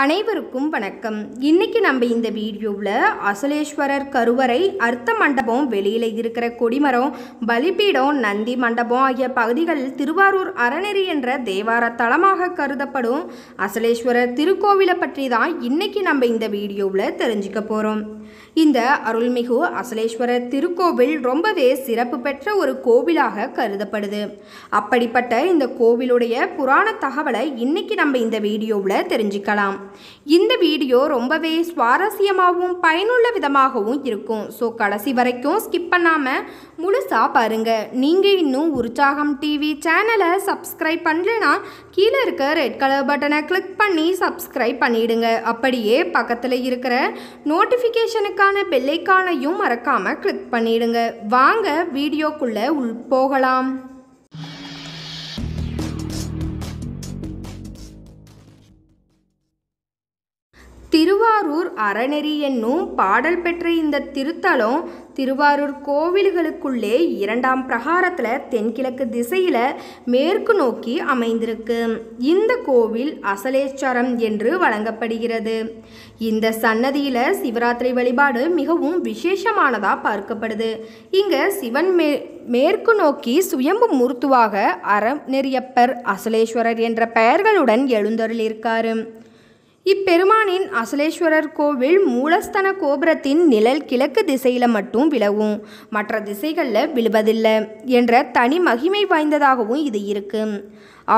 அனைவருக்கும் வணக்கம் இன்னைக்கு நம்ம இந்த வீடியோவில் அசலேஸ்வரர் கருவறை அர்த்த மண்டபம் வெளியில் இருக்கிற கொடிமரம் பலிபீடம் நந்தி மண்டபம் ஆகிய பகுதிகளில் திருவாரூர் அறநெறி என்ற தேவார தலமாக கருதப்படும் அசலேஸ்வரர் திருக்கோவிலை பற்றி தான் இன்னைக்கு நம்ம இந்த வீடியோவில் தெரிஞ்சுக்க போகிறோம் இந்த அருள்மிகு அசலேஸ்வரர் திருக்கோவில் ரொம்பவே சிறப்பு பெற்ற ஒரு கோவிலாக கருதப்படுது அப்படிப்பட்ட இந்த கோவிலுடைய புராண தகவலை இன்னைக்கு நம்ம இந்த வீடியோவில் தெரிஞ்சுக்கலாம் இந்த வீடியோ ரொம்பவே சுவாரஸ்யமாகவும் பயனுள்ள விதமாகவும் இருக்கும் ஸோ கடைசி வரைக்கும் ஸ்கிப் பண்ணாமல் முழுசாக பாருங்கள் நீங்கள் இன்னும் உற்சாகம் டிவி சேனலை சப்ஸ்கிரைப் பண்ணலனா கீழே இருக்க ரெட் கலர் பட்டனை கிளிக் பண்ணி சப்ஸ்கிரைப் பண்ணிவிடுங்க அப்படியே பக்கத்தில் இருக்கிற நோட்டிஃபிகேஷனுக்கான பெல்லைக்கானையும் மறக்காமல் கிளிக் பண்ணிவிடுங்க வாங்க வீடியோக்குள்ளே உள் போகலாம் திருவாரூர் அறநெறி என்னும் பாடல் பெற்ற இந்த திருத்தலம் திருவாரூர் கோவில்களுக்குள்ளே இரண்டாம் பிரகாரத்தில் தென்கிழக்கு திசையில் மேற்கு நோக்கி அமைந்திருக்கு இந்த கோவில் அசலேஸ்வரம் என்று வழங்கப்படுகிறது இந்த சன்னதியில் சிவராத்திரி வழிபாடு மிகவும் விசேஷமானதாக பார்க்கப்படுது இங்கே சிவன் மே மேற்கு நோக்கி சுயம்பு மூர்த்துவாக அறநெறியப்பர் அசலேஸ்வரர் என்ற பெயர்களுடன் எழுந்தருளிருக்காரு இப்பெருமானின் அசலேஸ்வரர் கோவில் மூலஸ்தன கோபுரத்தின் நிழல் கிழக்கு திசையில் மட்டும் விழவும் மற்ற திசைகளில் விழுவதில்லை என்ற தனி மகிமை வாய்ந்ததாகவும் இது இருக்கு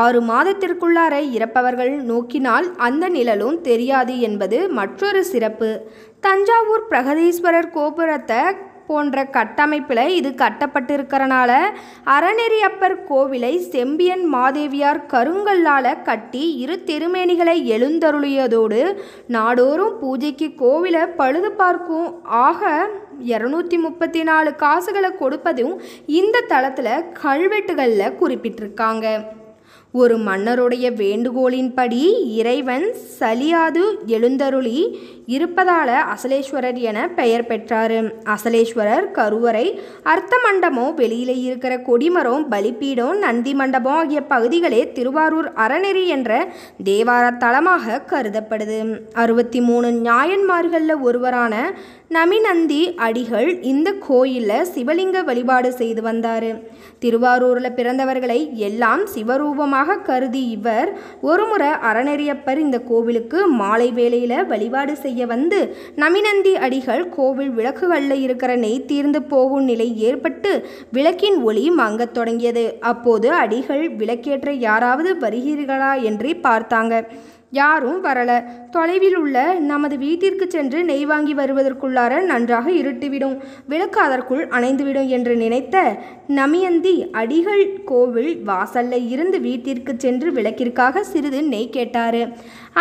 ஆறு மாதத்திற்குள்ளார இறப்பவர்கள் நோக்கினால் அந்த நிழலும் தெரியாது என்பது மற்றொரு சிறப்பு தஞ்சாவூர் பிரகதீஸ்வரர் கோபுரத்தை போன்ற கட்டமைப்பில் இது கட்டப்பட்டிருக்கிறனால அறநெறியப்பர் கோவிலை செம்பியன் மாதேவியார் கருங்கல்லால் கட்டி இரு திருமேனிகளை எழுந்தருளியதோடு நாடோறும் பூஜைக்கு கோவிலை பழுது பார்க்கும் ஆக இரநூத்தி முப்பத்தி நாலு காசுகளை கொடுப்பதும் இந்த தளத்தில் கல்வெட்டுகளில் குறிப்பிட்டிருக்காங்க ஒரு மன்னருடைய வேண்டுகோளின்படி இறைவன் சலியாது எழுந்தருளி இருப்பதால அசலேஸ்வரர் என பெயர் பெற்றார் அசலேஸ்வரர் கருவறை அர்த்த மண்டபம் வெளியில இருக்கிற கொடிமரம் பலிப்பீடம் நந்தி மண்டபம் ஆகிய பகுதிகளே திருவாரூர் அறநெறி என்ற தேவார தலமாக கருதப்படுது அறுபத்தி மூணு ஞாயன்மார்களில் ஒருவரான நமிநந்தி அடிகள் இந்த கோயிலில் சிவலிங்க வழிபாடு செய்து வந்தார் திருவாரூரில் பிறந்தவர்களை எல்லாம் சிவரூபமாக தவறாக கருதி இவர் ஒருமுறை அறநெறியப்பர் இந்த கோவிலுக்கு மாலை வேளையில் வழிபாடு செய்ய வந்து நமிநந்தி அடிகள் கோவில் விளக்குகளில் இருக்கிற நெய் தீர்ந்து போகும் நிலை ஏற்பட்டு விளக்கின் ஒளி மங்கத் தொடங்கியது அப்போது அடிகள் விளக்கேற்ற யாராவது வருகிறீர்களா என்று பார்த்தாங்க யாரும் வரல தொலைவில் உள்ள நமது வீட்டிற்கு சென்று நெய் வாங்கி வருவதற்குள்ளார நன்றாக இருட்டிவிடும் விளக்கு அதற்குள் அணைந்துவிடும் என்று நினைத்த நமியந்தி அடிகள் கோவில் வாசல்ல இருந்து வீட்டிற்கு சென்று விளக்கிற்காக சிறிது நெய் கேட்டார்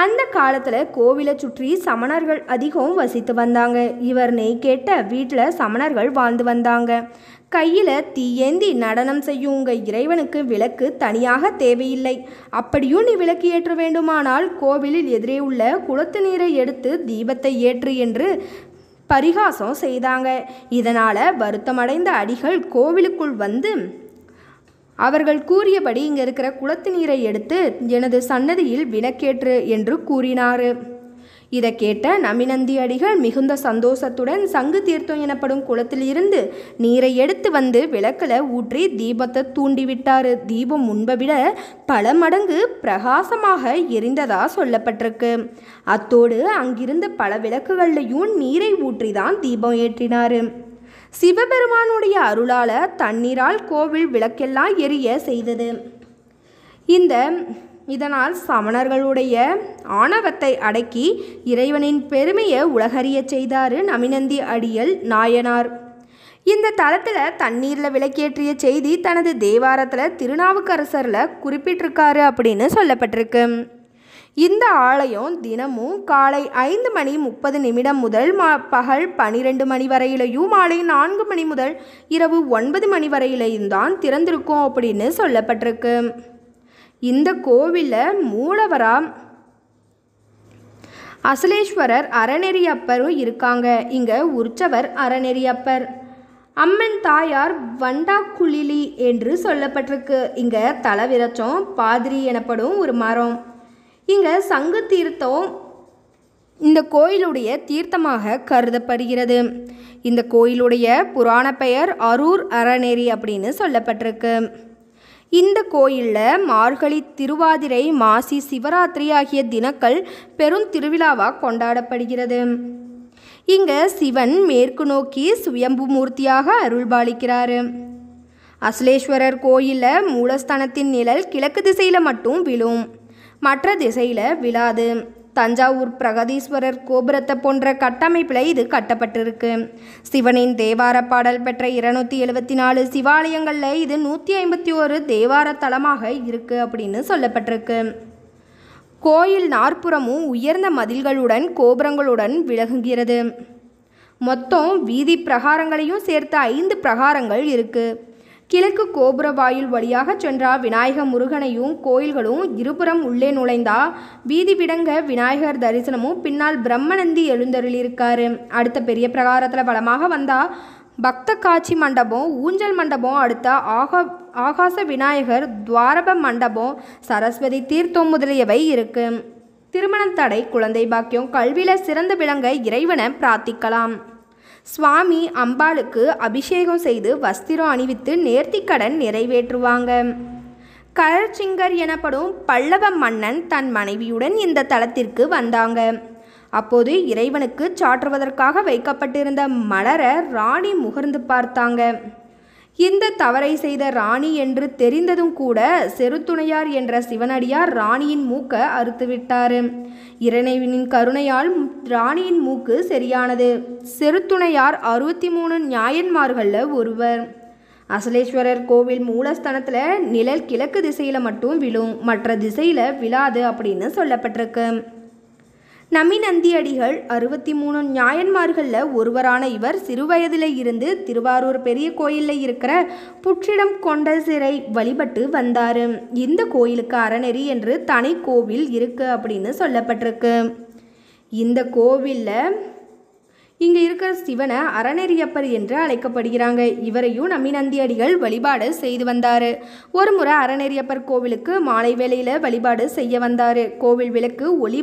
அந்த காலத்தில் கோவிலை சுற்றி சமணர்கள் அதிகம் வசித்து வந்தாங்க இவர் நெய் கேட்ட வீட்டில் சமணர்கள் வாழ்ந்து வந்தாங்க கையில் தீயேந்தி நடனம் செய்யும் உங்கள் இறைவனுக்கு விளக்கு தனியாக தேவையில்லை அப்படியும் நீ விளக்கு ஏற்ற வேண்டுமானால் கோவிலில் எதிரே உள்ள குளத்து நீரை எடுத்து தீபத்தை ஏற்று என்று பரிகாசம் செய்தாங்க இதனால் வருத்தமடைந்த அடிகள் கோவிலுக்குள் வந்து அவர்கள் கூறியபடி இங்கே இருக்கிற குளத்து நீரை எடுத்து எனது சன்னதியில் விளக்கேற்று என்று கூறினார் இதை கேட்ட நமிநந்தி அடிகள் மிகுந்த சந்தோஷத்துடன் சங்கு தீர்த்தம் எனப்படும் குளத்திலிருந்து நீரை எடுத்து வந்து விளக்கில் ஊற்றி தீபத்தை தூண்டிவிட்டார் தீபம் முன்பை விட பல மடங்கு பிரகாசமாக எரிந்ததா சொல்லப்பட்டிருக்கு அத்தோடு அங்கிருந்த பல விளக்குகள்லையும் நீரை ஊற்றி தான் தீபம் ஏற்றினார் சிவபெருமானுடைய அருளால் தண்ணீரால் கோவில் விளக்கெல்லாம் எரிய செய்தது இந்த இதனால் சமணர்களுடைய ஆணவத்தை அடக்கி இறைவனின் பெருமையை உலகறிய செய்தார் நமினந்தி அடியல் நாயனார் இந்த தளத்தில் தண்ணீரில் விளக்கேற்றிய செய்தி தனது தேவாரத்தில் திருநாவுக்கரசரில் குறிப்பிட்டிருக்காரு அப்படின்னு சொல்லப்பட்டிருக்கு இந்த ஆலயம் தினமும் காலை ஐந்து மணி முப்பது நிமிடம் முதல் மா பகல் பனிரெண்டு மணி வரையிலையும் மாலை நான்கு மணி முதல் இரவு ஒன்பது மணி வரையிலையும் தான் திறந்திருக்கும் அப்படின்னு சொல்லப்பட்டிருக்கு இந்த கோவிலில் மூலவராக அசலேஸ்வரர் அறநெறியப்பரும் இருக்காங்க இங்கே உற்சவர் அறநெறியப்பர் அம்மன் தாயார் குளிலி என்று சொல்லப்பட்டிருக்கு இங்கே தலவிரச்சம் பாதிரி எனப்படும் ஒரு மரம் இங்கே சங்கு தீர்த்தம் இந்த கோயிலுடைய தீர்த்தமாக கருதப்படுகிறது இந்த கோயிலுடைய புராண பெயர் அரூர் அறநெறி அப்படின்னு சொல்லப்பட்டிருக்கு இந்த கோயிலில் மார்கழி திருவாதிரை மாசி சிவராத்திரி ஆகிய தினக்கள் பெரும் திருவிழாவாக கொண்டாடப்படுகிறது இங்கே சிவன் மேற்கு நோக்கி சுயம்பு மூர்த்தியாக அருள்பாலிக்கிறார் அசலேஸ்வரர் கோயிலில் மூலஸ்தானத்தின் நிழல் கிழக்கு திசையில் மட்டும் விழும் மற்ற திசையில் விழாது தஞ்சாவூர் பிரகதீஸ்வரர் கோபுரத்தை போன்ற கட்டமைப்பில் இது கட்டப்பட்டிருக்கு சிவனின் தேவார பாடல் பெற்ற இருநூத்தி எழுபத்தி நாலு சிவாலயங்களில் இது நூற்றி ஐம்பத்தி ஒரு தேவார தலமாக இருக்குது அப்படின்னு சொல்லப்பட்டிருக்கு கோயில் நாற்புறமும் உயர்ந்த மதில்களுடன் கோபுரங்களுடன் விளங்குகிறது மொத்தம் வீதி பிரகாரங்களையும் சேர்த்து ஐந்து பிரகாரங்கள் இருக்குது கிழக்கு கோபுர வாயில் வழியாக சென்றால் விநாயக முருகனையும் கோயில்களும் இருபுறம் உள்ளே நுழைந்தா வீதி விடங்க விநாயகர் தரிசனமும் பின்னால் பிரம்மநந்தி எழுந்தருளியிருக்காரு அடுத்த பெரிய பிரகாரத்தில் வளமாக வந்தால் பக்த காட்சி மண்டபம் ஊஞ்சல் மண்டபம் அடுத்த ஆகா ஆகாச விநாயகர் துவாரப மண்டபம் சரஸ்வதி தீர்த்தம் முதலியவை இருக்கு திருமணம் தடை குழந்தை பாக்கியம் கல்வியில் சிறந்து விளங்க இறைவனை பிரார்த்திக்கலாம் சுவாமி அம்பாளுக்கு அபிஷேகம் செய்து வஸ்திரம் அணிவித்து நேர்த்திக்கடன் நிறைவேற்றுவாங்க கரச்சிங்கர் எனப்படும் பல்லவ மன்னன் தன் மனைவியுடன் இந்த தலத்திற்கு வந்தாங்க அப்போது இறைவனுக்கு சாற்றுவதற்காக வைக்கப்பட்டிருந்த மலரை ராணி முகர்ந்து பார்த்தாங்க இந்த தவறை செய்த ராணி என்று தெரிந்ததும் கூட செருத்துணையார் என்ற சிவனடியார் ராணியின் மூக்க அறுத்துவிட்டார் இறைவனின் கருணையால் ராணியின் மூக்கு சரியானது செருத்துணையார் அறுபத்தி மூணு நியாயன்மார்களில் ஒருவர் அசலேஸ்வரர் கோவில் மூலஸ்தானத்தில் நிழல் கிழக்கு திசையில் மட்டும் விழும் மற்ற திசையில் விழாது அப்படின்னு சொல்லப்பட்டிருக்கு நமி நந்தியடிகள் அறுபத்தி மூணு ஞாயன்மார்களில் ஒருவரான இவர் சிறுவயதில் இருந்து திருவாரூர் பெரிய கோயிலில் இருக்கிற புற்றிடம் கொண்ட சிறை வழிபட்டு வந்தார் இந்த கோயிலுக்கு அறநெறி என்று தனி கோவில் இருக்குது அப்படின்னு சொல்லப்பட்டிருக்கு இந்த கோவிலில் இங்கே இருக்கிற சிவனை அறநெறியப்பர் என்று அழைக்கப்படுகிறாங்க இவரையும் நம்பிநந்தியடிகள் வழிபாடு செய்து வந்தார் ஒரு முறை அறநெறியப்பர் கோவிலுக்கு மாலை வேளையில் வழிபாடு செய்ய வந்தார் கோவில் விளக்கு ஒளி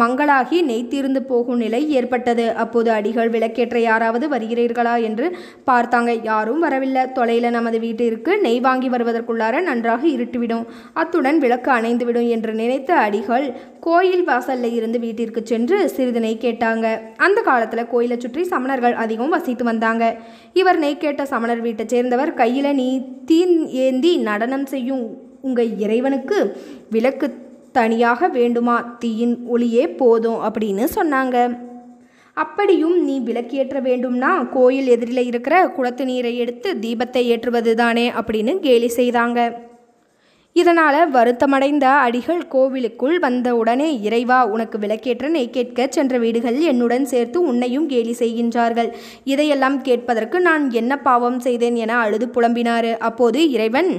மங்களாகி நெய்த்திருந்து போகும் நிலை ஏற்பட்டது அப்போது அடிகள் விளக்கேற்ற யாராவது வருகிறீர்களா என்று பார்த்தாங்க யாரும் வரவில்லை தொலையில் நமது வீட்டிற்கு நெய் வாங்கி வருவதற்குள்ளார நன்றாக இருட்டுவிடும் அத்துடன் விளக்கு அணைந்துவிடும் என்று நினைத்த அடிகள் கோயில் வாசல்ல இருந்து வீட்டிற்கு சென்று சிறிது நெய் கேட்டாங்க அந்த காலத்தில் கோயிலை சுற்றி சமணர்கள் அதிகம் வசித்து வந்தாங்க இவர் நெய் கேட்ட சமணர் வீட்டை சேர்ந்தவர் கையில் நீ தீ ஏந்தி நடனம் செய்யும் உங்கள் இறைவனுக்கு விளக்கு தனியாக வேண்டுமா தீயின் ஒளியே போதும் அப்படின்னு சொன்னாங்க அப்படியும் நீ விளக்கேற்ற வேண்டும்னா கோயில் எதிரில் இருக்கிற குளத்து நீரை எடுத்து தீபத்தை ஏற்றுவது தானே அப்படின்னு கேலி செய்தாங்க இதனால் வருத்தமடைந்த அடிகள் கோவிலுக்குள் வந்த உடனே இறைவா உனக்கு விளக்கேற்றனை கேட்க சென்ற வீடுகள் என்னுடன் சேர்த்து உன்னையும் கேலி செய்கின்றார்கள் இதையெல்லாம் கேட்பதற்கு நான் என்ன பாவம் செய்தேன் என அழுது புலம்பினார் அப்போது இறைவன்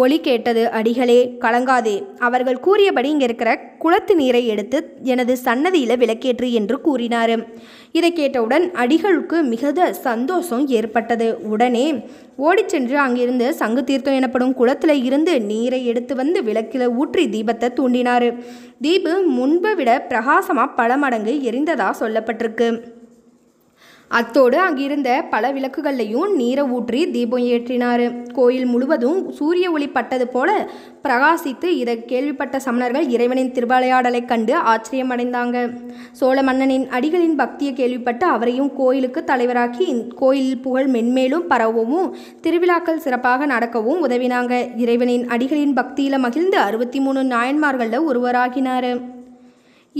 ஒலி கேட்டது அடிகளே கலங்காதே அவர்கள் கூறியபடி இங்கே இருக்கிற குளத்து நீரை எடுத்து எனது சன்னதியில் விளக்கேற்று என்று கூறினார் இதை கேட்டவுடன் அடிகளுக்கு மிகுந்த சந்தோஷம் ஏற்பட்டது உடனே ஓடிச் சென்று அங்கிருந்து சங்கு தீர்த்தம் எனப்படும் குளத்தில் இருந்து நீரை எடுத்து வந்து விளக்கில் ஊற்றி தீபத்தை தூண்டினார் தீபு முன்பை விட பிரகாசமாக பல மடங்கு எரிந்ததாக சொல்லப்பட்டிருக்கு அத்தோடு அங்கிருந்த பல விளக்குகளையும் நீரை ஊற்றி தீபம் ஏற்றினார் கோயில் முழுவதும் சூரிய ஒளி பட்டது போல பிரகாசித்து இதை கேள்விப்பட்ட சமணர்கள் இறைவனின் திருவிளையாடலை கண்டு ஆச்சரியமடைந்தாங்க சோழ மன்னனின் அடிகளின் பக்தியை கேள்விப்பட்டு அவரையும் கோயிலுக்கு தலைவராக்கி கோயில் புகழ் மென்மேலும் பரவவும் திருவிழாக்கள் சிறப்பாக நடக்கவும் உதவினாங்க இறைவனின் அடிகளின் பக்தியில் மகிழ்ந்து அறுபத்தி மூணு நாயன்மார்களில் ஒருவராகினார்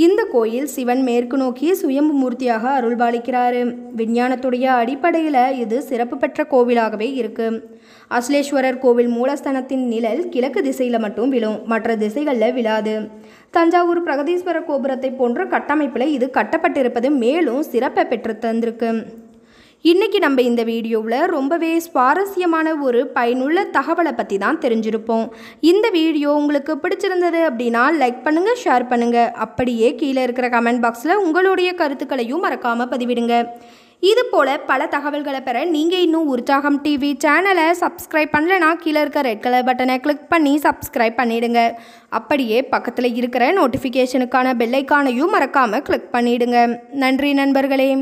இந்த கோயில் சிவன் மேற்கு நோக்கி சுயம்பு மூர்த்தியாக அருள்பாலிக்கிறார் விஞ்ஞானத்துடைய அடிப்படையில் இது சிறப்பு பெற்ற கோவிலாகவே இருக்கு அஸ்லேஸ்வரர் கோவில் மூலஸ்தானத்தின் நிழல் கிழக்கு திசையில் மட்டும் விழும் மற்ற திசைகளில் விழாது தஞ்சாவூர் பிரகதீஸ்வரர் கோபுரத்தை போன்ற கட்டமைப்பில் இது கட்டப்பட்டிருப்பது மேலும் சிறப்பை பெற்று தந்திருக்கு இன்றைக்கி நம்ம இந்த வீடியோவில் ரொம்பவே சுவாரஸ்யமான ஒரு பயனுள்ள தகவலை பற்றி தான் தெரிஞ்சிருப்போம் இந்த வீடியோ உங்களுக்கு பிடிச்சிருந்தது அப்படின்னா லைக் பண்ணுங்கள் ஷேர் பண்ணுங்கள் அப்படியே கீழே இருக்கிற கமெண்ட் பாக்ஸில் உங்களுடைய கருத்துக்களையும் மறக்காமல் பதிவிடுங்க இது போல் பல தகவல்களை பெற நீங்கள் இன்னும் உற்சாகம் டிவி சேனலை சப்ஸ்கிரைப் பண்ணலைன்னா கீழே இருக்க ரெட் கலர் பட்டனை கிளிக் பண்ணி சப்ஸ்கிரைப் பண்ணிவிடுங்க அப்படியே பக்கத்தில் இருக்கிற நோட்டிஃபிகேஷனுக்கான பெல்லைக்கானையும் மறக்காமல் கிளிக் பண்ணிவிடுங்க நன்றி நண்பர்களே